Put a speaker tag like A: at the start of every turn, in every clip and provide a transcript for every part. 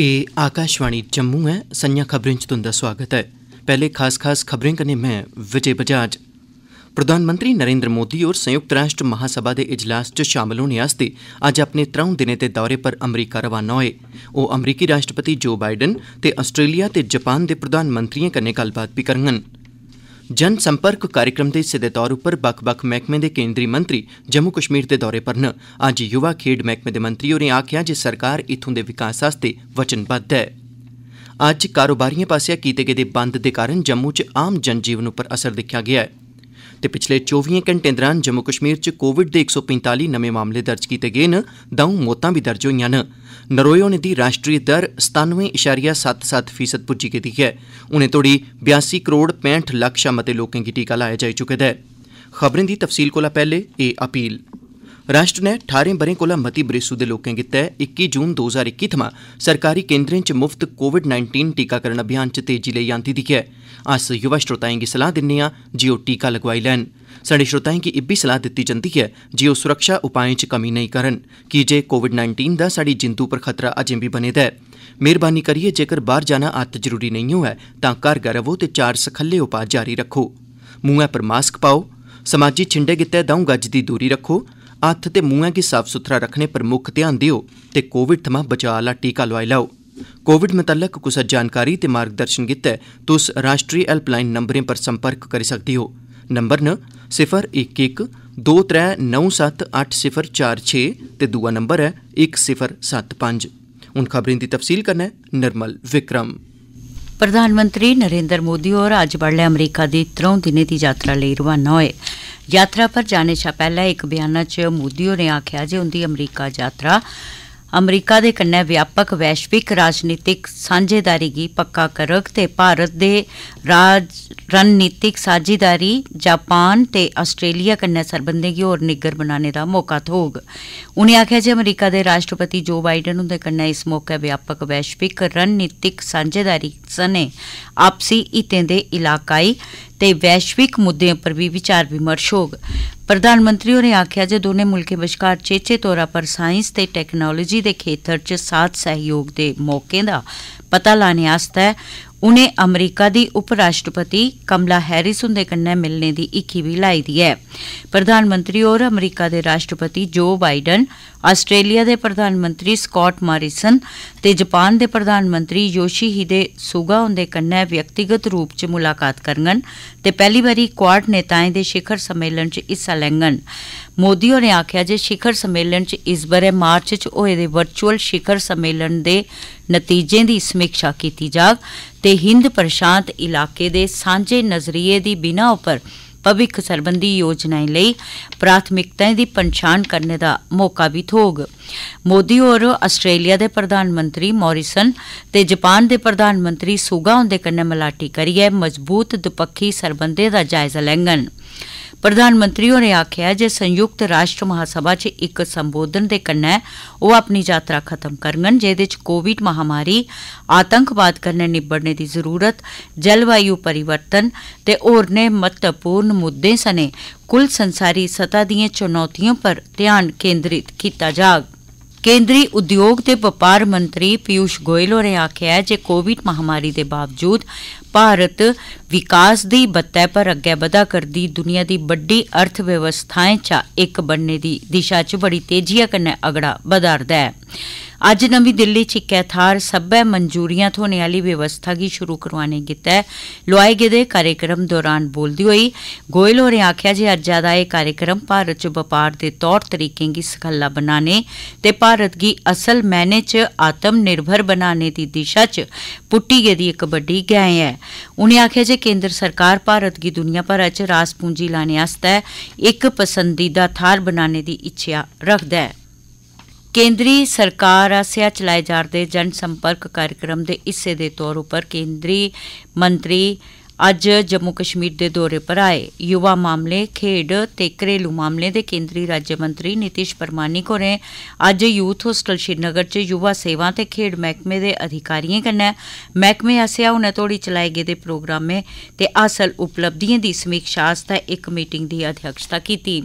A: ਇਹ ਆਕਾਸ਼ਵਾਣੀ ਜੰਮੂ ਹੈ ਸੰਨਿਆ ਖਬਰਾਂ ਚ ਤੁਹਾਡਾ ਸਵਾਗਤ ਹੈ ਪਹਿਲੇ ਖਾਸ-ਖਾਸ ਖਬਰਾਂ ਕਨੇ ਮੈਂ ਵਿਜੇ ਬਜਾਜ ਪ੍ਰਧਾਨ ਮੰਤਰੀ ਨਰਿੰਦਰ ਮੋਦੀ ਔਰ ਸੰਯੁਕਤ ਰਾਸ਼ਟਰ ਮਹਾਸਭਾ ਦੇ اجلاس ਚ ਸ਼ਾਮਲ ਹੋਣੇ ਵਾਸਤੇ ਅੱਜ ਆਪਣੇ ਤਰਾਉਂ ਦਿਨੇ ਤੇ ਦੌਰੇ ਪਰ ਅਮਰੀਕਾ ਰਵਾਨਾ ਹੋਏ ਉਹ ਅਮਰੀਕੀ ਰਾਸ਼ਟਰਪਤੀ ਜੋ ਬਾਈਡਨ ਤੇ ਆਸਟ੍ਰੇਲੀਆ ਤੇ ਜਾਪਾਨ ਦੇ ਪ੍ਰਧਾਨ ਮੰਤਰੀਆਂ ਕਨੇ ਗੱਲਬਾਤ ਵੀ ਕਰਨਗੇ ਜਨ ਸੰਪਰਕ ਕਾਰਜਕ੍ਰਮ ਦੇ ਸਿੱਧੇ ਤੌਰ ਉੱਪਰ ਵੱਖ-ਵੱਖ ਮਹਿਕਮੇ ਦੇ ਕੇਂਦਰੀ ਮੰਤਰੀ ਜੰਮੂ ਕਸ਼ਮੀਰ ਦੇ ਦੌਰੇ ਪਰ ਨ ਅੱਜ ਯੁਵਾ ਖੇਡ ਮਹਿਕਮੇ ਦੇ ਮੰਤਰੀ ਹੋरें ਆਖਿਆ ਜੇ ਸਰਕਾਰ ਇਥੋਂ ਦੇ ਵਿਕਾਸ ਵਾਸਤੇ ਵਚਨਬੱਧ ਹੈ ਅੱਜ ਕਾਰੋਬਾਰੀਆਂ ਪਾਸਿਆ ਕੀਤੇ ਗਏ ਦੇ ਬੰਦ ਦੇ ਕਾਰਨ ਜੰਮੂ 'ਚ ਆਮ ਜਨਜੀਵਨ ਉੱਪਰ ਅਸਰ ਦੇਖਿਆ ਗਿਆ ਹੈ ਤੇ ਪਿਛਲੇ 24 ਘੰਟੇ ਦੌਰਾਨ ਜੰਮੂ ਕਸ਼ਮੀਰ 'ਚ ਕੋਵਿਡ ਦੇ 145 ਨਵੇਂ ਮਾਮਲੇ ਦਰਜ ਕੀਤੇ ਗਏ ਨੇ ਦਾਉ ਮੌਤਾਂ ਵੀ ਦਰਜ ਹੋਈਆਂ ਨੇ ਨਰੋਏ ਨੇ ਦੀ ਰਾਸ਼ਟਰੀ ਦਰ 97.77% ਪੁੱਜੀ ਗਈ ਹੈ ਉਨੇ ਤੋੜੀ 82 ਕਰੋੜ 65 ਲੱਖ ਸ਼ਾਮਤੇ ਲੋਕਾਂ ਕੀ ਟੀਕਾ ਲਾਇਆ ਜਾ ਚੁੱਕੇ ਹੈ ਖਬਰਾਂ ਦੀ ਤਫਸੀਲ ਕੋਲਾ ਪਹਿਲੇ ਇਹ ਅਪੀਲ राष्ट्र नै ठारें ब'रें कोला मती बरेसू दे लोकें गितै इक्की जून दो ज्हार इक्की थमां सरकारी केन्द्रें च मुफ्त कोविड नाइन्टीन टीकाकरण अभियान च तेजी लेई आंदी दी ऐ अस युवा श्रोताएं गी सलाह दिन्ने आं जे ओह् टीका लगोआई लैन स्हाड़े श्रोताएं गी इब्बी सलाह दित्ती जंदी ऐ जे ओह् सुरक्षा उपाएं च कमी नेईं करन कीजे कोविड नाइन्टीन दा स्हाड़ी जिंदू पर खतरा अजें बी बने दा ऐ मेहरबानी करियै जेकर बाहर जाना अत्त जरूरी नेईं होऐ तां घर गै रवो ते चार सखल्ले उपाऽ जारी रक्खो मुंहै पर मास्क पाओ समाजी छिंडे गितै दौं गज दी दूरी रक्खो हत्थ ते मुंहै गी साफ सुथरा रक्खने पर मुक्ख ध्यान देओ ते कोविड थमां बचाऽ आह्ला टीका लोआई लैओ कोविड मतल्लक कुसै जानकारी ते मार्गदर्शन गितै तुस राष्ट्री हैल्पलाइन नम्बरें पर संपर्क करी सकदे ओ नम्बर न सिफर इक इक दो त्रै नौ सत्त अट्ठ सिफर चार छे ते दूआ नम्बर ऐ इक सिफर सत्त पंज हून खबरें दी तफसील
B: कन्नै निर्मल विक्रम ਪ੍ਰਧਾਨ ਮੰਤਰੀ ਨਰਿੰਦਰ ਮੋਦੀ ਹੋਰ ਅੱਜ ਬੜਲੇ ਅਮਰੀਕਾ ਦੀ 3 ਦਿਨੇ ਦੀ ਯਾਤਰਾ ਲਈ ਰਵਾਨਾ ਹੋਏ ਯਾਤਰਾ ਪਰ ਜਾਣੇ ਛਾ ਪਹਿਲਾਂ ਇੱਕ ਬਿਆਨ 'ਚ ਮੋਦੀ ਨੇ ਆਖਿਆ ਜੇ ਉਹਦੀ ਅਮਰੀਕਾ ਯਾਤਰਾ ਅਮਰੀਕਾ ਦੇ ਕੰਨੇ ਵਿਆਪਕ ਵੈਸ਼ਵਿਕ ਰਾਜਨੀਤਿਕ ਸਾਂਝੇਦਾਰੀ ਦੀ ਪੱਕਾ ਕਰਕ ਤੇ ਭਾਰਤ ਦੇ ਰਾਜ ਰਣਨੀਤਿਕ ਸਾਂਝੇਦਾਰੀ ਜਾਪਾਨ ਤੇ ਆਸਟ੍ਰੇਲੀਆ ਕੰਨੇ ਸਰਬੰਧੇ ਕੀ ਹੋਰ ਨਿੱਗਰ ਬਣਾਉਣੇ ਦਾ ਮੌਕਾ ਥੋਗ ਉਹਨੇ ਆਖਿਆ ਜੇ ਅਮਰੀਕਾ ਦੇ ਰਾਸ਼ਟਰਪਤੀ ਜੋ ਬਾਈਡਨ ਹੁੰਦੇ ਕੰਨੇ ਇਸ ਮੌਕੇ ਵਿਆਪਕ ਵੈਸ਼ਵਿਕ ਰਣਨੀਤਿਕ ਸਾਂਝੇਦਾਰੀ ਸਨੇ ਆਪਸੀ ਇਤੇ ਦੇ ਇਲਾਕਾਈ ਤੇ ਵੈਸ਼ਵਿਕ ਮੁੱਦਿਆਂ ਪਰ ਵੀ ਵਿਚਾਰ ਵਿਮਰਸ਼ ਹੋਗ ਪ੍ਰਧਾਨ ਮੰਤਰੀ ਹੋਰੇ ਆਖਿਆ ਜੇ ਦੋਨੇ ਮੁਲਕੇ ਵਿਚਕਾਰ ਚੇਚੇ ਤੌਰਾ ਪਰ ਸਾਇੰਸ ਤੇ ਟੈਕਨੋਲੋਜੀ ਦੇ ਖੇਤਰ 'ਚ ਸਾਥ ਸਹਿਯੋਗ ਦੇ ਮੌਕੇ ਦਾ ਪਤਾ ਲਾਣੇ ਆਸਤੇ ਉਨੇ ਅਮਰੀਕਾ ਦੀ ਉਪ ਰਾਸ਼ਟਰਪਤੀ ਕਮਲਾ ਹੈਰਿਸ ਹੁੰਦੇ ਕੰਨੇ ਮਿਲਣੇ ਦੀ ਇੱਕੀ ਵੀ ਲਾਈ ਦੀ ਹੈ ਪ੍ਰਧਾਨ ਮੰਤਰੀ ਔਰ ਅਮਰੀਕਾ ਦੇ ਰਾਸ਼ਟਰਪਤੀ ਜੋ ਬਾਈਡਨ ਆਸਟ੍ਰੇਲੀਆ ਦੇ ਪ੍ਰਧਾਨ ਮੰਤਰੀ ਸਕਾਟ ਮਾਰਿਸਨ ਤੇ ਜਾਪਾਨ ਦੇ ਪ੍ਰਧਾਨ ਮੰਤਰੀ ਹਿਦੇ ਸੁਗਾ ਹੁੰਦੇ ਕੰਨੇ ਵਿਅਕਤੀਗਤ ਰੂਪ 'ਚ ਮੁਲਾਕਾਤ ਕਰਨਗਣ ਤੇ ਪਹਿਲੀ ਵਾਰੀ ਕੁਆਡ ਨੇਤਾਵਾਂ ਦੇ ਸਿਖਰ ਸੰਮੇਲਨ 'ਚ ਹਿੱਸਾ ਲੈਣਗਣ ਮੋਦੀ ਹੋਰੇ ਆਖਿਆ ਜੇ ਸਿਖਰ ਸੰਮੇਲਨ 'ਚ ਇਸ ਬਰੇ ਮਾਰਚ 'ਚ ਹੋਏ ਦੇ ਵਰਚੁਅਲ ਸਿਖਰ ਸੰਮੇਲਨ ਦੇ ਨਤੀਜੇ ਦੀ ਸਮੀਖਿਆ ਕੀਤੀ ਜਾਗ ਤੇ ਹਿੰਦ ਪ੍ਰਸ਼ਾਂਤ ਇਲਾਕੇ ਦੇ ਸਾਂਝੇ ਨਜ਼ਰੀਏ ਦੀ ਬਿਨਾ ਉੱਪਰ ਭਵਿੱਖ ਸਰਬੰਧੀ ਯੋਜਨਾਵਾਂ ਲਈ ਪ੍ਰਾਥਮਿਕਤਾਵਾਂ ਦੀ ਪਛਾਣ ਕਰਨ ਦਾ ਮੌਕਾ ਵੀ ਥੋਗ ਮੋਦੀ ਔਰ ਆਸਟ੍ਰੇਲੀਆ ਦੇ ਪ੍ਰਧਾਨ ਮੰਤਰੀ ਮੌਰਿਸਨ ਤੇ ਜਾਪਾਨ ਦੇ ਪ੍ਰਧਾਨ ਮੰਤਰੀ ਸੁਗਾ ਹੁੰਦੇ ਕੰਨੇ ਮਲਾਟੀ ਕਰੀਏ ਮਜ਼ਬੂਤ ਦੁਪੱਖੀ ਸਰਬੰਧੇ ਦਾ ਜਾਇਜ਼ਾ ਲੈਂਗਨ ਪ੍ਰਧਾਨ ਮੰਤਰੀ ਹੋਰੇ ਆਖਿਆ ਜੇ ਸੰਯੁਕਤ ਰਾਸ਼ਟਰ ਮਹਾਸਭਾ 'ਚ ਇੱਕ ਸੰਬੋਧਨ ਦੇ ਕੰਨੈ ਉਹ ਆਪਣੀ ਯਾਤਰਾ ਖਤਮ ਕਰਨਗੇ ਜਿਹਦੇ 'ਚ ਕੋਵਿਡ ਮਹਾਮਾਰੀ ਆਤੰਕਵਾਦ ਕਰਨੇ ਨਿਬੜਨੇ ਦੀ ਜ਼ਰੂਰਤ ਜਲਵਾਯੂ ਪਰਿਵਰਤਨ ਤੇ ਹੋਰ ਨੇ ਮਹੱਤਵਪੂਰਨ ਮੁੱਦੇ ਸਨੇ ਕੁੱਲ ਸੰਸਾਰੀ ਸਤਾ ਦੀਆਂ ਚੁਣੌਤੀਆਂ ਪਰ ਧਿਆਨ ਕੇਂਦਰਿਤ ਕੀਤਾ ਜਾਗ ਕੇਂਦਰੀ ਉਦਯੋਗ ਤੇ ਵਪਾਰ ਮੰਤਰੀ ਪਿਊਸ਼ ਗੋਇਲ ਹੋਰੇ ਆਖਿਆ ਜੇ ਕੋਵਿਡ ਮਹਾਮਾਰੀ ਦੇ ਬਾਵਜੂਦ ਭਾਰਤ ਵਿਕਾਸ ਦੀ ਬੱਤੇ ਪਰ ਅੱਗੇ ਵਧਾ ਕਰਦੀ ਦੁਨੀਆ ਦੀ ਵੱਡੀ ਅਰਥ ਵਿਵਸਥਾਵਾਂ ਚ ਇੱਕ ਬਣਨੇ ਦੀ ਦਿਸ਼ਾ ਚ ਬੜੀ ਤੇਜ਼ੀਆ ਕਨੇ ਅਗੜਾ ਵਧਾਰਦਾ ਹੈ ਅੱਜ ਨਵੀਂ ਦਿੱਲੀ ਚ ਕੈਥਾਰ ਸਭੇ ਮਨਜ਼ੂਰੀਆਂ ਹੋਣੇ ਵਾਲੀ ਵਿਵਸਥਾ ਕੀ ਸ਼ੁਰੂ ਕਰਵਾਣੇ ਕੀਤਾ ਲੋਏ ਗਏ ਦੇ ਕਾਰਜਕ੍ਰਮ ਦੌਰਾਨ ਬੋਲਦੀ ਹੋਈ ਗੋਇਲ ਹੋਰੇ ਆਖਿਆ ਜੀ ਅੱਜ ਜ਼ਿਆਦਾ ਇਹ ਕਾਰਜਕ੍ਰਮ ਭਾਰਤ ਚ ਵਪਾਰ ਦੇ ਤੌਰ ਤਰੀਕੇ ਕੀ ਸਖੱਲਾ ਬਣਾਣੇ ਤੇ ਭਾਰਤ ਕੀ ਅਸਲ ਮੈਨੇ ਚ ਆਤਮ ਨਿਰਭਰ ਬਣਾਣੇ ਦੀ ਦਿਸ਼ਾ ਚ ਪੁੱਟੀ ਗਈ ਇੱਕ ਵੱਡੀ ਗੈਂ ਹੈ उनें आखेआ जे केन्द्र सरकार भारत गी दुनिया भरै च रास पूंजी लाने आस्तै इक पसंदीदा थाहर बनाने दी इच्छेआ रखदा ऐ केन्द्री सरकार आसेआ चलाए जा'रदे जनसंपर्क कार्यक्रम दे हिस्से दे तौर उप्पर केन्द्री मंत्री ਅੱਜ ਜੰਮੂ ਕਸ਼ਮੀਰ ਦੇ ਦੌਰੇ ਪਰ ਆਏ ਯੁਵਾ ਮਾਮਲੇ ਖੇਡ ਤੇ ਕਰੇਲੂ ਮਾਮਲੇ ਦੇ ਕੇਂਦਰੀ ਰਾਜ ਮੰਤਰੀ ਨਿਤਿਸ਼ ਪਰਮਾਨਿਕ ਹੋਰੇ ਅੱਜ ਯੂਥ ਹੋਸਟਲ ਸ਼੍ਰੀਨਗਰ 'ਚ ਯੁਵਾ ਸੇਵਾ ਤੇ ਖੇਡ ਮਹਿਕਮੇ ਦੇ ਅਧਿਕਾਰੀਆਂ ਕन्नै ਮਹਿਕਮੇ ਆਸਿਆ ਉਹਨਾਂ ਤੋੜੀ ਚਲਾਏ ਗਏ ਦੇ ਪ੍ਰੋਗਰਾਮੇ ਤੇ ਅਸਲ ਉਪਲਬਧੀਆਂ ਦੀ ਸਮੀਖਿਆ ਸਤਾ ਇੱਕ ਮੀਟਿੰਗ ਦੀ ਅਧਿਕਸ਼ਤਾ ਕੀਤੀ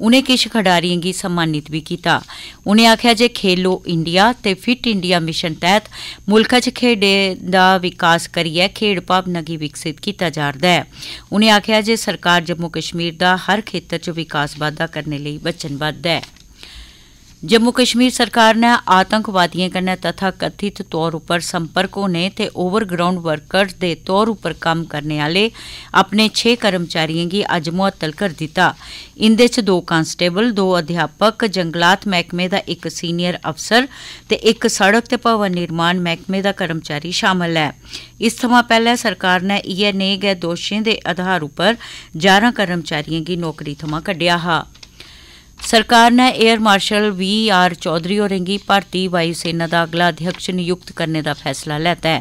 B: ਉਹਨੇ ਕਿਸ਼ ਖਿਡਾਰੀਆਂ ਗੀ ਸਨਮਾਨਿਤ ਵੀ ਕੀਤਾ ਉਹਨੇ ਆਖਿਆ ਜੇ ਖੇਲੋ ਇੰਡੀਆ ਤੇ ਫਿਟ ਇੰਡੀਆ ਮਿਸ਼ਨ ਤਹਿਤ ਮੁਲਕ 'ਚ ਖੇਡੇ ਦਾ ਵਿਕਾਸ ਕਰੀਏ ਖੇਡ ਭਾਵਨਾ ਗੀ ਵਿਕਸਿਤ ਕੀਤਾ ਜਾ ਰਿਹਾ ਹੈ ਉਹਨੇ ਆਖਿਆ ਜੇ ਸਰਕਾਰ ਜੰਮੂ ਕਸ਼ਮੀਰ ਦਾ ਹਰ ਖੇਤਰ 'ਚ ਵਿਕਾਸ ਵਾਧਾ ਕਰਨ ਲਈ ਵਚਨਬੱਧ ਹੈ ਜੰਮੂ ਕਸ਼ਮੀਰ ਸਰਕਾਰ ਨੇ ਆਤੰਕਵਾਦੀਆਂ ਕਰਨ આતંકવાદીએ ਕਥਿਤ ਤੌਰ तौर ઉપર સંપર્કોને ਤੇ ઓવરગ્રાઉન્ड ਵਰਕਰਸ ਦੇ ਤੌਰ ઉપર ਕੰਮ ਕਰਨ ਵਾਲੇ ਆਪਣੇ 6 ਕਰਮਚਾਰੀਆਂ ਦੀ ਅੱਜ ਮੁਅੱਤਲ ਕਰ ਦਿੱਤਾ ਇੰਦੇ ਚ ਦੋ ਕਾਂਸਟੇਬਲ ਦੋ ਅਧਿਆਪਕ ਜੰਗਲਾਤ ਮਹਿਕਮੇ ਦਾ ਇੱਕ ਸੀਨੀਅਰ ਅਫਸਰ ਤੇ ਇੱਕ ਸੜਕ ਤੇ ਭਵਨ ਨਿਰਮਾਣ ਮਹਿਕਮੇ ਦਾ ਕਰਮਚਾਰੀ ਸ਼ਾਮਲ ਹੈ ਇਸ ਤੋਂ ਪਹਿਲਾਂ ਸਰਕਾਰ ਨੇ ਇਹ ਨੇਗੇ ਦੋਸ਼ੀਆਂ ਦੇ ਆਧਾਰ ਉੱਪਰ 11 ਕਰਮਚਾਰੀਆਂ ਦੀ ਨੌਕਰੀ ਥਮਾ ਕੱਢਿਆ ਹਾ सरकार ने air marshal V R Chaudhari होरें गी भारती वायु सेना दा अगला अध्यक्ष नियुक्त करने दा फैसला लैता ऐ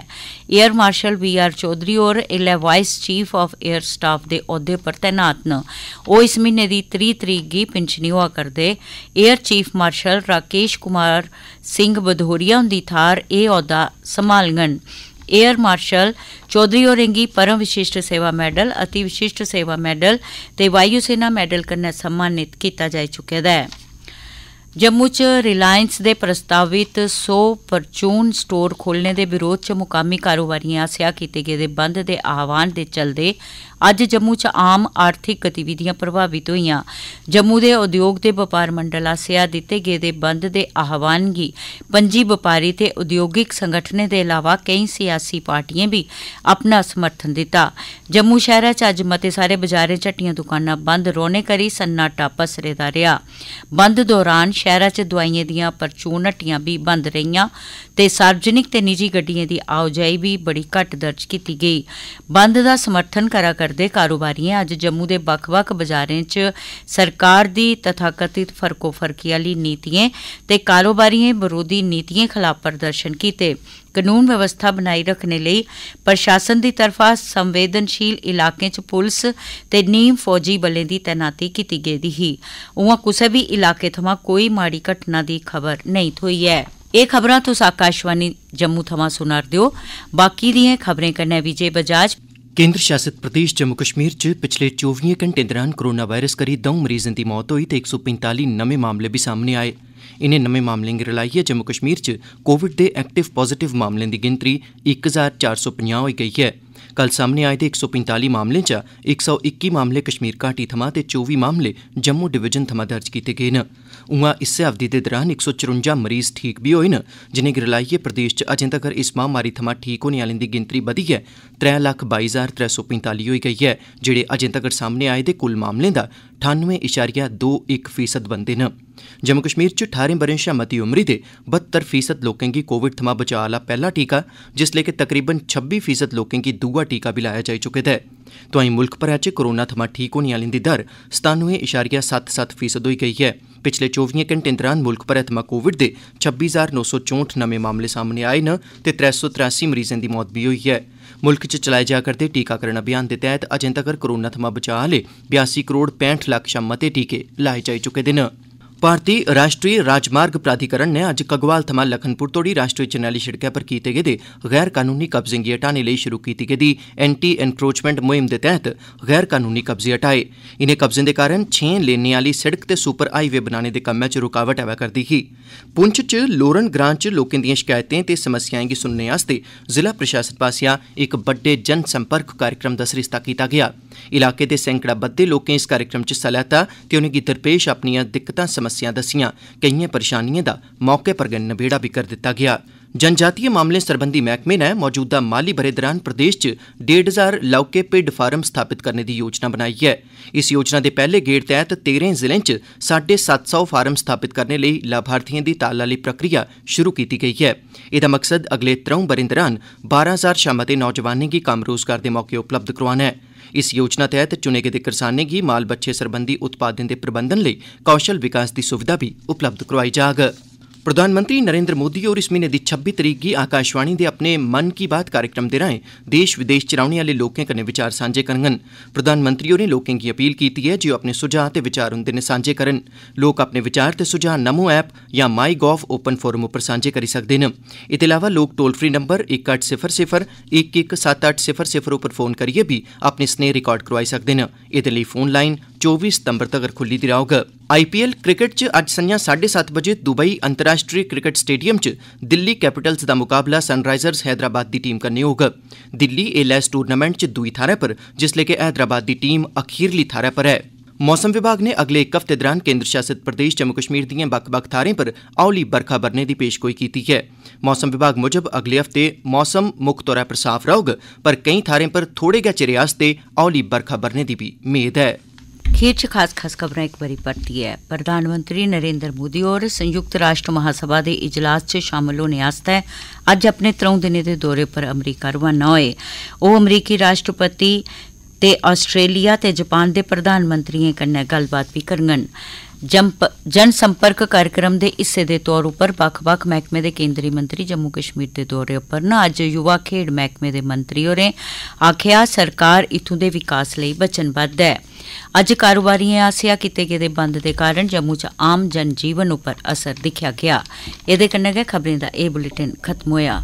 B: air marshal V R Chaudhari होर एल्लै vice chief of air staff दे औह्दे पर तैनात न ओह् इस म्हीने दी त्री तरीक गी पिंछनी होआ करदे air chief marshal Rakesh Kumar Singh Bhadauria हुंदी थाह्र एह् औह्दा संभालङन ਏਅਰ ਮਾਰਸ਼ਲ ਚੌਧਰੀ ਹੋਰਿੰਗੀ ਪਰਮ ਵਿਸ਼ਿਸ਼ਟ ਸੇਵਾ ਮੈਡਲ ਅਤੀ ਵਿਸ਼ਿਸ਼ਟ ਸੇਵਾ ਮੈਡਲ ਤੇ ਵਾਯੂ ਸੈਨਾ ਮੈਡਲ ਕਰਨਾ ਸਨਮਾਨਿਤ ਕੀਤਾ ਜਾ ਚੁੱਕਿਆ ਹੈ ਜੰਮੂ 'ਚ ਰਿਲਾਇੰਸ ਦੇ ਪ੍ਰਸਤਾਵਿਤ 100 ਪਰਚੂਨ ਸਟੋਰ ਖੋਲਣੇ ਦੇ ਵਿਰੋਧ 'ਚ ਮੁਕਾਮੀ ਕਾਰੋਬਾਰੀਆਂ ਆਸਿਆ ਕੀਤੇ ਗਏ ਦੇ ਬੰਦ ਦੇ ਆਹਵਾਨ ਦੇ ਚਲਦੇ ਅੱਜ ਜੰਮੂ 'ਚ ਆਮ ਆਰਥਿਕ ਗਤੀਵਿਧੀਆਂ ਪ੍ਰਭਾਵਿਤ ਹੋਈਆਂ ਜੰਮੂ ਦੇ ਉਦਯੋਗ ਤੇ ਵਪਾਰ ਮੰਡਲ ਆਸਿਆ ਦਿੱਤੇ ਗਏ ਦੇ ਬੰਦ ਦੇ ਆਹਵਾਨ ਗੀ ਪੰਜੀ ਵਪਾਰੀ ਤੇ ਉਦਯੋਗਿਕ ਸੰਗਠਨ ਦੇ ਇਲਾਵਾ ਕਈ ਸਿਆਸੀ ਪਾਰਟੀਆਂ ਵੀ ਆਪਣਾ ਸਮਰਥਨ ਦਿੱਤਾ ਜੰਮੂ ਸ਼ਹਿਰ 'ਚ ਅੱਜ ਮਤੇ ਸਾਰੇ ਬਾਜ਼ਾਰੇ ਝੱਟੀਆਂ ਦੁਕਾਨਾਂ ਬੰਦ ਰੋਣੇ ਕਰੀ ਸੰਨਾਟਾ ਪਸਰੇ ਦਾ ਰਿਹਾ ਬੰਦ ਦੌਰਾਨ ਸ਼ਹਿਰ 'ਚ ਦਵਾਈਆਂ ਦੀਆਂ ਪਰਚੂਨ ਹੱਟੀਆਂ ਵੀ ਬੰਦ ਰਹੀਆਂ ਤੇ ਸਾਰਜਨਿਕ ਤੇ ਨਿੱਜੀ ਗੱਡੀਆਂ ਦੀ ਆਵਾਜਾਈ ਵੀ ਬੜੀ ਘੱਟ ਦਰਜ ਕੀਤੀ ਗਈ ਬੰਦ ਦਾ ਸਮਰਥਨ ਕਰਾ ਕਰਦੇ ਕਾਰੋਬਾਰੀਆਂ ਅੱਜ ਜੰਮੂ ਦੇ ਬਖਵਕ ਬਾਜ਼ਾਰਾਂ 'ਚ ਸਰਕਾਰ ਦੀ ਤਥਾਕਥਿਤ ਫਰਕੋ ਫਰਕੀ ਵਾਲੀ ਨੀਤੀਆਂ ਤੇ ਕਾਰੋਬਾਰੀਆਂ ਵਿਰੋਧੀ ਨੀਤੀਆਂ ਖਿਲਾਫ ਪ੍ਰਦਰਸ਼ਨ ਕੀਤੇ ਕਾਨੂੰਨ ਵਿਵਸਥਾ ਬਣਾਈ ਰੱਖਣ ਲਈ ਪ੍ਰਸ਼ਾਸਨ ਦੀ ਤਰਫਾ ਸੰਵੇਦਨਸ਼ੀਲ ਇਲਾਕਿਆਂ 'ਚ ਪੁਲਿਸ ਤੇ ਨੀਮ ਫੌਜੀ ਬਲੇ ਦੀ ਤੈਨਾਤੀ ਕੀਤੀ ਗਈ ਦੀ ਸੀ ਉਹਾਂ ਕਿਸੇ ਵੀ ਇਲਾਕੇ ਤੋਂ ਕੋਈ ਮਾੜੀ ਘਟਨਾ ਦੀ ਖਬਰ ਨਹੀਂ ਥੋਈ ਹੈ ਇਹ ਖਬਰਾਂ ਤੁਸੀਂ ਆਕਾਸ਼ਵਾਨੀ ਜੰਮੂ ਥਮਾ ਸੁਣਾਰ ਦਿਓ ਬਾਕੀ ਦੀਆਂ ਖਬਰਾਂ ਕਰਨਾ ਵਿਜੇ ਬਜਾਜ
A: केन्द्र शासित प्रदेश जम्मू कश्मीर च पिछले चौबिएं घंटें दरान कोरोना वायरस करी दौं मरीजें दी मौत होई ते इक सौ पंजताली नमें मामले बी सामने आए इनें नमें मामलें गी रलाइयै जम्मू कश्मीर च कोविड दे एक्टिव पाजिटिव मामलें दी गिनतरी इक हजार चार सौ पंजाह् होई गेई ऐ कल सामने आए दे 145 सौ पंजताली मामलें चा इक मामले कश्मीर घाटी थमां ते 24 मामले जम्मू डिवीजन थमां दर्ज कीते गे न उआं इस्सै अवधि दे दौरान 154 मरीज ठीक भी होए न जिनेंगी रलाइयै प्रदेश च अजें तगर इस महामारी थमां ठीक होने आह्लें दी गिनतरी बधियै त्रै लक्ख होई गेई ऐ जेहड़े अजें तगर सामने आए दे कुल मामलें दा 98.21 फीसद बनदे न जम्मू कश्मीर च 18 ब'रें शा मती उमरी दे 72 फीसद लोकें गी कोविड थमां बचाऽ आह्ला पैह्ला टीका जिसलै के तकरीबन 26 फीसद लोकें गी दूआ टीका बी लाया जाई चुके दा ऐ तोआई मुल्ख भरै च कोरोना थमां ठीक होने आह्लें दी दर 97.77 फीसद होई गेई ऐ पिछले 24 घंटें दौरान मुल्ख भरै थमां कोविड दे 26964 नए नमें मामले सामने आए न ते 383 सौ मरीजें दी मौत बी होई ऐ मुल्ख च चलाए जा करदे टीकाकरण अभियान दे तैह्त अजें तगर कोरोना थमां बचाव आह्ले बयासी करोड़ पैंठ लक्ख शा मते टीके लाए जाई चुके दे न भारती राष्ट्रीय राजमार्ग प्राधिकरण नै अज्ज घग्वाल थमां लखनपुर तोहड़ी राष्ट्रीय जरनैली सिड़कै पर कीते गेदे गैर कनूनी कब्जें गी हटाने लेई शुरु कीती गेदी एंटी एनक्रोचमेंट मुहिम दे तैह्त गैर कनूनी कब्जे हटाए इनें कब्जें दे कारण छें लेनें आह्ली सिड़क ते सुपर हाईवे बनाने दे कम्मै च रूकावट आवा करदी ही पुंछ च लोरन ग्रां च लोकें दिएं शकैतें ते समस्याएं गी सुनने आस्तै जिला प्रशासन पासेआ इक बड्डे जनसंपर्क कार्यक्रम दा सरिस्ता कीता गेआ इलाके दे सैंकड़ा बद्दे लोकें इस कार्यक्रम च हिस्सा लैता ते उनेंगी दरपेश अपनिआं दिक्कतां ਸਮੱਸਿਆਵਾਂ ਦੱਸੀਆਂ ਕਈਆਂ ਪਰੇਸ਼ਾਨੀਆਂ ਦਾ ਮੌਕੇ ਪਰ ਗੰਨ ਨਵੇੜਾ ਵੀ ਕਰ ਦਿੱਤਾ ਗਿਆ जनजातीय मामलें सरबंधी मैह्कमे नै मौजूदा माली ब'रे दौरान प्रदेश च डेढ़ हजार लौह्के भिड्ड फार्म स्थापित करने दी योजना बनाई ऐ इस योजना दे पैह्ले गेड़ तैह्त तेरें जिलें च साड्डे सत्त सौ फार्म स्थापित करने लेई लाभार्थिएं दी ताल आह्ली प्रक्रिया शुरु कीती गेई ऐ एह्दा मकसद अगले त्रौं ब'रें दौरान बारां हजार शा मते नौजवानें गी कम्म रोजगार दे मौके उपलब्ध करोआना ऐ इस योजना तैह्त चुने गेदे करसानें गी माल बच्छे सरबंधी उत्पादें दे प्रबंधन लेई कौशल विकास दी सुविधा बी उपलब्ध करोआई जाग प्रधानमंत्री नरेन्द्र मोदी होर इस म्हीने दी छब्बी तरीक गी आकाशवाणी दे अपने मन की बात कार्यक्रम दे राएं देश विदेश च रौहने आह्ले लोकें कन्नै विचार सांझे करङन प्रधानमंत्री होरें लोकें गी अपील कीती ऐ जे ओह् अपने सुझाऽ ते विचार उंदे नै सांझे करन लोक अपने विचार ते सुझाऽ नमो ऐप या माई गोव ओपन फोरम उप्पर सांझे करी सकदे न एह्दे अलावा लोक टोल फ्री नंबर इक अट्ठ सिफर सिफर इक इक सत्त अट्ठ सिफर सिफर उप्पर फोन करियै बी अपने स्नेह रिकार्ड करोआई सकदे न एह्दे लेई फोन लाइन 24 सितंबर तगर खुल्ली दी रौह्ग आईपीएल क्रिकेट च अज्ज संझां साड्डे सत्त बजे दुबई अंतर्राश्ट्री क्रिकेट स्टेडियम च दिल्ली कैपिटल्स दा मुकाबला सनराइजर्स हैदराबाद दी टीम कन्नै होग दिल्ली एल एस टूर्नामेंट च दूई थाहरै पर जिसलै कि हैदराबाद दी टीम अखीरली थाहरै पर ऐ मौसम विभाग ने अगले इक हफ्ते दौरान केन्द्र शासित प्रदेश जम्मू कश्मीर दिएं बक्ख बक्ख थाहरें पर हौली बरखा बरने दी पेशगोई कीती ऐ मौसम विभाग मुजब अगले हफ्ते मौसम मुक्ख तौरा पर साफ रौह्ग पर केई थाहरें पर थोड़े गै चिरै आस्तै हौली बरखा बरने दी बी मेद ऐ
B: ਅਖੀਰ ਖਾਸ ਖਾਸ ਖਬਰਾਂ ਇੱਕ ਵਾਰੀ ਪੜਤੀ ਹੈ ਪ੍ਰਧਾਨ ਮੰਤਰੀ ਨਰਿੰਦਰ ਮੋਦੀ ਹੋਰ ਸੰਯੁਕਤ ਰਾਸ਼ਟਰ ਮਹਾਸਭਾ ਦੇ ਇਜਲਾਸ ਚ ਸ਼ਾਮਲ ਹੋਣੇ ਆਸਤੇ ਅੱਜ ਆਪਣੇ 3 ਦਿਨੇ ਦੇ ਦੌਰੇ ਪਰ ਅਮਰੀਕਾ ਰਵਾਨਾ ਹੋਏ ਉਹ ਅਮਰੀਕੀ ਰਾਸ਼ਟਰਪਤੀ ਤੇ ਆਸਟ੍ਰੇਲੀਆ ਤੇ ਜਾਪਾਨ ਦੇ ਪ੍ਰਧਾਨ ਮੰਤਰੀਆਂ ਨਾਲ ਗੱਲਬਾਤ ਵੀ ਕਰਨਗੇ ਜਨ ਸੰਪਰਕ ਕਾਰਜਕ੍ਰਮ ਦੇ ਹਿੱਸੇ ਦੇ ਤੌਰ ਉੱਪਰ ਵੱਖ-ਵੱਖ ਮਹਿਕਮੇ ਦੇ ਕੇਂਦਰੀ ਮੰਤਰੀ ਜੰਮੂ ਕਸ਼ਮੀਰ ਦੇ ਦੌਰੇ ਉੱਪਰ ਨਾ ਅੱਜ ਯੁਵਾ ਖੇਡ ਮਹਿਕਮੇ ਦੇ ਮੰਤਰੀ ਹੋਰੇ ਆਖਿਆ ਸਰਕਾਰ ਇਥੋਂ ਦੇ ਵਿਕਾਸ ਲਈ ਵਚਨਬੱਧ ਹੈ ਅੱਜ ਕਾਰੋਬਾਰੀਆਂ ਆਸਿਆ ਕੀਤੇ ਗਏ ਬੰਦ ਦੇ ਕਾਰਨ ਜੰਮੂ 'ਚ ਆਮ ਜਨ ਜੀਵਨ ਉੱਪਰ ਅਸਰ ਦਿਖਿਆ ਗਿਆ ਇਹਦੇ ਕੰਨੇ ਗਏ ਖਬਰਾਂ ਦਾ ਇਹ ਬੁਲੇਟਿਨ ਖਤਮ ਹੋਇਆ